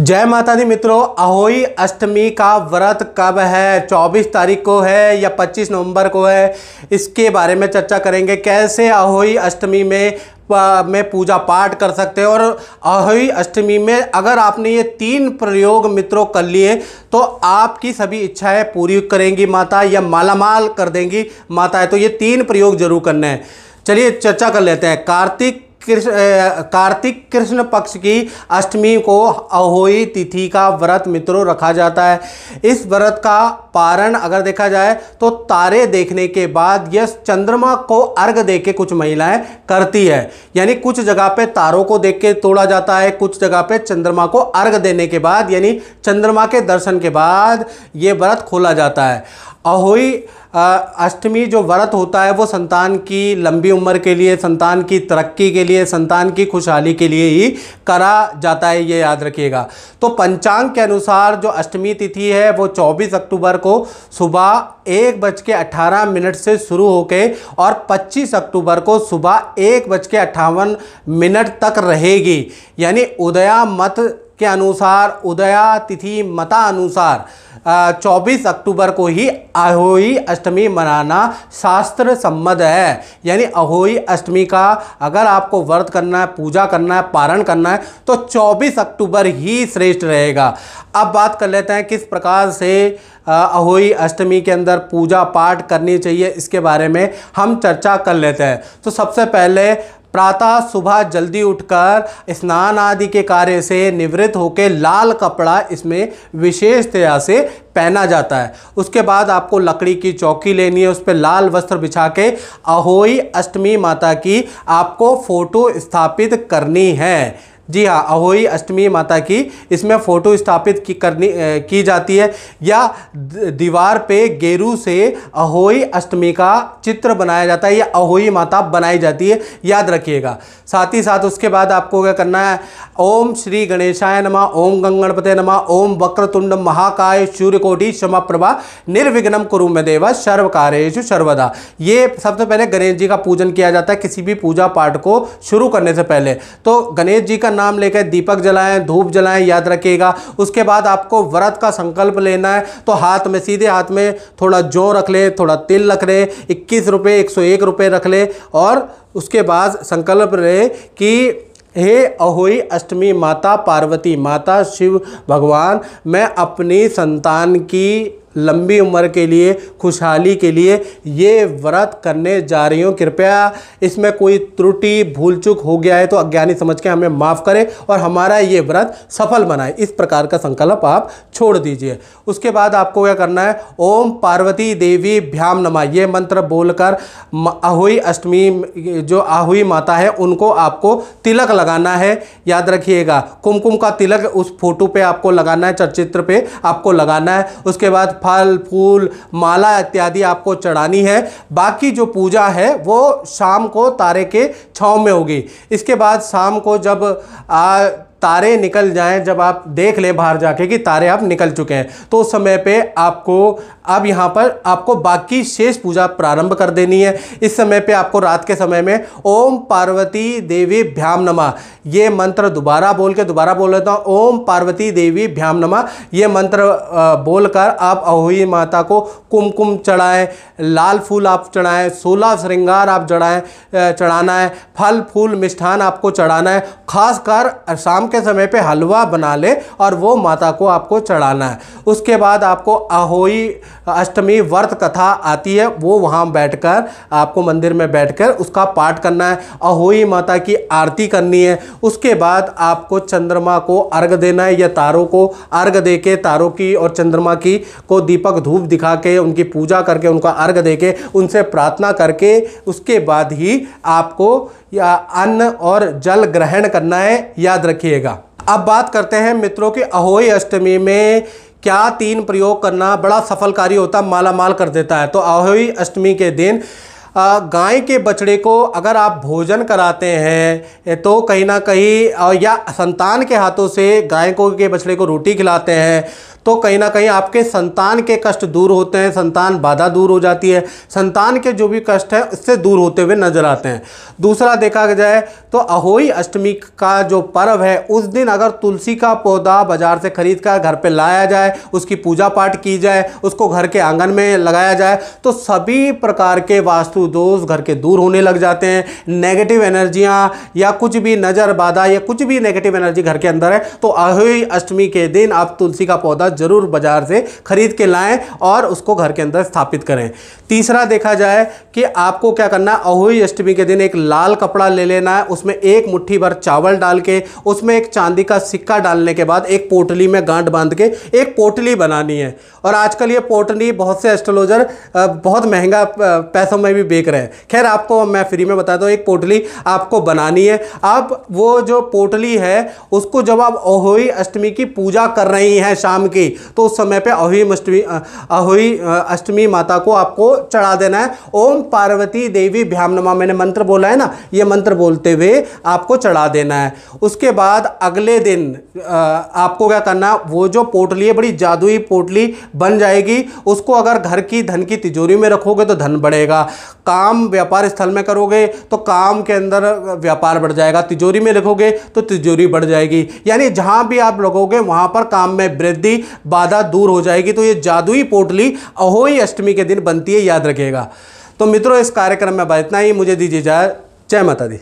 जय माता दी मित्रों अहोई अष्टमी का व्रत कब है 24 तारीख को है या 25 नवंबर को है इसके बारे में चर्चा करेंगे कैसे अहोई अष्टमी में में पूजा पाठ कर सकते हैं और अहोई अष्टमी में अगर आपने ये तीन प्रयोग मित्रों कर लिए तो आपकी सभी इच्छाएं पूरी करेंगी माता या मालामाल कर देंगी माता है तो ये तीन प्रयोग जरूर करने हैं चलिए चर्चा कर लेते हैं कार्तिक कृष्ण कार्तिक कृष्ण पक्ष की अष्टमी को अहोई तिथि का व्रत मित्रों रखा जाता है इस व्रत का पारण अगर देखा जाए तो तारे देखने के बाद यह चंद्रमा को अर्घ दे के कुछ महिलाएं करती है यानी कुछ जगह पे तारों को देख के तोड़ा जाता है कुछ जगह पे चंद्रमा को अर्घ देने के बाद यानी चंद्रमा के दर्शन के बाद ये व्रत खोला जाता है अहोई अष्टमी जो व्रत होता है वो संतान की लंबी उम्र के लिए संतान की तरक्की के लिए संतान की खुशहाली के लिए ही करा जाता है ये याद रखिएगा तो पंचांग के अनुसार जो अष्टमी तिथि है वो 24 अक्टूबर को सुबह एक बज के अट्ठारह मिनट से शुरू होकर और 25 अक्टूबर को सुबह एक बज के अट्ठावन मिनट तक रहेगी यानी उदया मत के अनुसार उदया तिथि मता अनुसार 24 अक्टूबर को ही अहोई अष्टमी मनाना शास्त्र सम्मत है यानी अहोई अष्टमी का अगर आपको व्रत करना है पूजा करना है पारण करना है तो 24 अक्टूबर ही श्रेष्ठ रहेगा अब बात कर लेते हैं किस प्रकार से अहोई अष्टमी के अंदर पूजा पाठ करनी चाहिए इसके बारे में हम चर्चा कर लेते हैं तो सबसे पहले प्रातः सुबह जल्दी उठकर स्नान आदि के कार्य से निवृत्त होकर लाल कपड़ा इसमें विशेष तरह से पहना जाता है उसके बाद आपको लकड़ी की चौकी लेनी है उस पर लाल वस्त्र बिछा के अहोई अष्टमी माता की आपको फोटो स्थापित करनी है जी हाँ अहोई अष्टमी माता की इसमें फ़ोटो स्थापित की करनी की जाती है या दीवार पे गेरू से अहोई अष्टमी का चित्र बनाया जाता है या अहोई माता बनाई जाती है याद रखिएगा साथ ही साथ उसके बाद आपको क्या करना है ओम श्री गणेशाय नमः ओम गंगणपते नमः ओम वक्रतुंड महाकाय सूर्यकोटि क्षमा प्रभा निर्विघ्नम कुरु में देव सर्व सर्वदा ये सबसे पहले गणेश जी का पूजन किया जाता है किसी भी पूजा पाठ को शुरू करने से पहले तो गणेश जी का नाम लेकर दीपक जलाएं धूप जलाएं याद रखिएगा उसके बाद आपको व्रत का संकल्प लेना है तो हाथ में सीधे हाथ में थोड़ा जौ रख ले थोड़ा तिल रख ले इक्कीस रुपये एक सौ एक रुपये रख ले और उसके बाद संकल्प रहे कि हे अहोई अष्टमी माता पार्वती माता शिव भगवान मैं अपनी संतान की लंबी उम्र के लिए खुशहाली के लिए ये व्रत करने जा रही हूँ कृपया इसमें कोई त्रुटि भूल चूक हो गया है तो अज्ञानी समझ के हमें माफ़ करें और हमारा ये व्रत सफल बनाए इस प्रकार का संकल्प आप छोड़ दीजिए उसके बाद आपको क्या करना है ओम पार्वती देवी भ्याम नमा ये मंत्र बोलकर आहुई अष्टमी जो आहुई माता है उनको आपको तिलक लगाना है याद रखिएगा कुमकुम का तिलक उस फोटो पर आपको लगाना है चलचित्र पर आपको लगाना है उसके बाद फल फूल माला इत्यादि आपको चढ़ानी है बाकी जो पूजा है वो शाम को तारे के छाँव में होगी इसके बाद शाम को जब आ, तारे निकल जाएं जब आप देख लें बाहर जाके कि तारे आप निकल चुके हैं तो उस समय पे आपको अब यहाँ पर आपको बाकी शेष पूजा प्रारंभ कर देनी है इस समय पे आपको रात के समय में ओम पार्वती देवी भ्याम नमा ये मंत्र दोबारा बोल के दोबारा बोल लेता हूँ ओम पार्वती देवी भ्याम नमा ये मंत्र बोलकर आप अहोई माता को कुमकुम चढ़ाएं लाल फूल आप चढ़ाएं सोलह श्रृंगार आप चढ़ाएं चढ़ाना है फल फूल मिष्ठान आपको चढ़ाना है खासकर शाम के समय पे हलवा बना ले और वो माता को आपको चढ़ाना है उसके बाद आपको अहोई अष्टमी व्रत कथा आती है वो वहाँ बैठकर आपको मंदिर में बैठकर उसका पाठ करना है अहोई माता की आरती करनी है उसके बाद आपको चंद्रमा को अर्घ देना है या तारों को अर्घ दे के तारों की और चंद्रमा की को दीपक धूप दिखा के उनकी पूजा करके उनका अर्घ दे के उनसे प्रार्थना करके उसके बाद ही आपको या अन्न और जल ग्रहण करना है याद रखिएगा अब बात करते हैं मित्रों की अहोई अष्टमी में क्या तीन प्रयोग करना बड़ा सफल कार्य होता माला माल कर देता है तो आहोई अष्टमी के दिन गाय के बछड़े को अगर आप भोजन कराते हैं तो कहीं ना कहीं या संतान के हाथों से गाय को के बछड़े को रोटी खिलाते हैं तो कहीं ना कहीं आपके संतान के कष्ट दूर होते हैं संतान बाधा दूर हो जाती है संतान के जो भी कष्ट है उससे दूर होते हुए नजर आते हैं दूसरा देखा जाए तो अहोई अष्टमी का जो पर्व है उस दिन अगर तुलसी का पौधा बाजार से खरीद कर घर पर लाया जाए उसकी पूजा पाठ की जाए उसको घर के आंगन में लगाया जाए तो सभी प्रकार के वास्तु दोष घर के दूर होने लग जाते हैं नेगेटिव एनर्जियाँ या कुछ भी नज़र बाधा या कुछ भी नेगेटिव एनर्जी घर के अंदर है तो अहोई अष्टमी के दिन आप तुलसी का पौधा ज़रूर बाज़ार से ख़रीद के लाएं और उसको घर के अंदर स्थापित करें तीसरा देखा जाए कि आपको क्या करना अहोई अष्टमी के दिन एक लाल कपड़ा ले लेना है उसमें एक मुट्ठी भर चावल डाल के उसमें एक चांदी का सिक्का डालने के बाद एक पोटली में गांठ बांध के एक पोटली बनानी है और आजकल ये पोटली बहुत से एस्ट्रोलॉजर बहुत महंगा पैसों में भी बेच रहे हैं खैर आपको मैं फ्री में बता दूँ एक पोटली आपको बनानी है आप वो जो पोटली है उसको जब आप अहोई अष्टमी की पूजा कर रही हैं शाम की होगी तो उस समय पे अहोई अष्टमी अहोई अष्टमी माता को आपको चढ़ा देना है ओम पार्वती देवी भ्याम नमा मैंने मंत्र बोला है ना ये मंत्र बोलते हुए आपको चढ़ा देना है उसके बाद अगले दिन आपको क्या करना वो जो पोटली है बड़ी जादुई पोटली बन जाएगी उसको अगर घर की धन की तिजोरी में रखोगे तो धन बढ़ेगा काम व्यापार स्थल में करोगे तो काम के अंदर व्यापार बढ़ जाएगा तिजोरी में रखोगे तो तिजोरी बढ़ जाएगी यानी जहाँ भी आप लगोगे वहाँ पर काम में वृद्धि बाधा दूर हो जाएगी तो ये जादुई पोटली अहोई अष्टमी के दिन बनती है याद रखेगा तो मित्रों इस कार्यक्रम में बस इतना ही मुझे दीजिए जाए जय माता दी